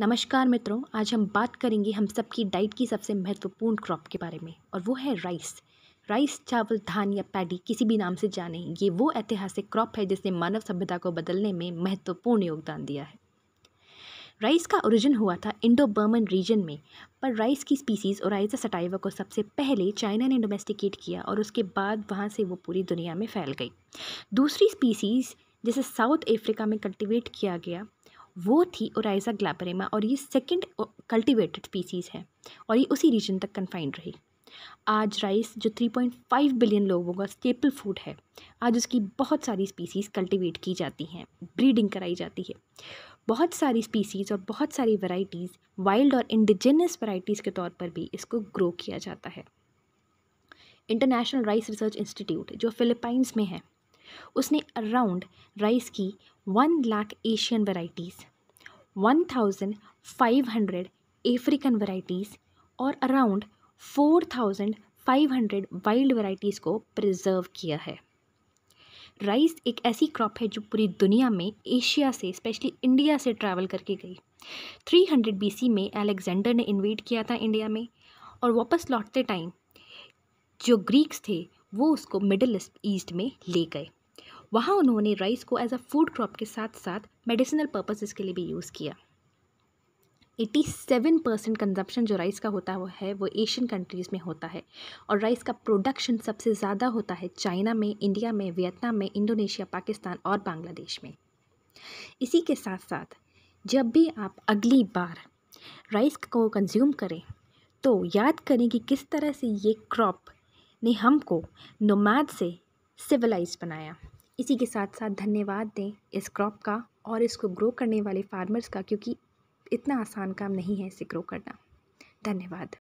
नमस्कार मित्रों आज हम बात करेंगे हम सबकी डाइट की सबसे महत्वपूर्ण क्रॉप के बारे में और वो है राइस राइस चावल धान या पैडी किसी भी नाम से जाने ये वो ऐतिहासिक क्रॉप है जिसने मानव सभ्यता को बदलने में महत्वपूर्ण योगदान दिया है राइस का ओरिजिन हुआ था इंडो बर्मन रीजन में पर राइस की स्पीसीज़ और राइस सटाइवा को सबसे पहले चाइना ने डोमेस्टिकेट किया और उसके बाद वहाँ से वो पूरी दुनिया में फैल गई दूसरी स्पीसीज़ जिसे साउथ अफ्रीका में कल्टिवेट किया गया वो थी ओराइजा ग्लैपरेमा और ये सेकेंड कल्टिवेटेड स्पीसीज़ है और ये उसी रीजन तक कन्फाइंड रही आज राइस जो 3.5 बिलियन लोगों का स्टेपल फूड है आज उसकी बहुत सारी स्पीसीज़ कल्टीवेट की जाती हैं ब्रीडिंग कराई जाती है बहुत सारी स्पीसीज़ और बहुत सारी वैरायटीज़ वाइल्ड और इंडिजिनस वैरायटीज़ के तौर पर भी इसको ग्रो किया जाता है इंटरनेशनल राइस रिसर्च इंस्टीट्यूट जो फ़िलिपाइंस में है उसने अराउंड राइस की one lakh Asian varieties one thousand five hundred African varieties और around four thousand five hundred wild varieties को प्रिजर्व किया है राइस एक ऐसी क्रॉप है जो पूरी दुनिया में एशिया से स्पेशली इंडिया से ट्रैवल करके गई थ्री हंड्रेड बी सी में अलेक्जेंडर ने इन्वेट किया था इंडिया में और वापस लौटते टाइम जो ग्रीक्स थे वो उसको मिडल ईस्ट में ले गए वहाँ उन्होंने राइस को एज अ फूड क्रॉप के साथ साथ मेडिसिनल पर्पसेस के लिए भी यूज़ किया 87 परसेंट कंजप्शन जो राइस का होता हुआ है वो एशियन कंट्रीज़ में होता है और राइस का प्रोडक्शन सबसे ज़्यादा होता है चाइना में इंडिया में वियतनाम में इंडोनेशिया पाकिस्तान और बांग्लादेश में इसी के साथ साथ जब भी आप अगली बार राइस को कंज्यूम करें तो याद करें कि किस तरह से ये क्रॉप ने हमको नुमाद से सिविलाइज बनाया इसी के साथ साथ धन्यवाद दें इस क्रॉप का और इसको ग्रो करने वाले फार्मर्स का क्योंकि इतना आसान काम नहीं है इसे ग्रो करना धन्यवाद